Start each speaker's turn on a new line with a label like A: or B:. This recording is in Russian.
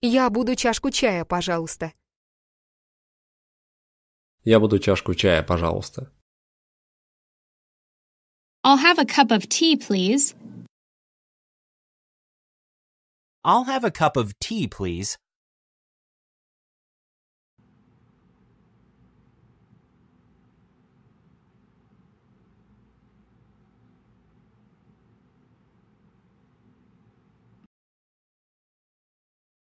A: Я буду чашку чая, пожалуйста.
B: Я буду
C: чашку чая, пожалуйста.
A: I'll have a cup of tea, please.
C: I'll have a cup of tea, please.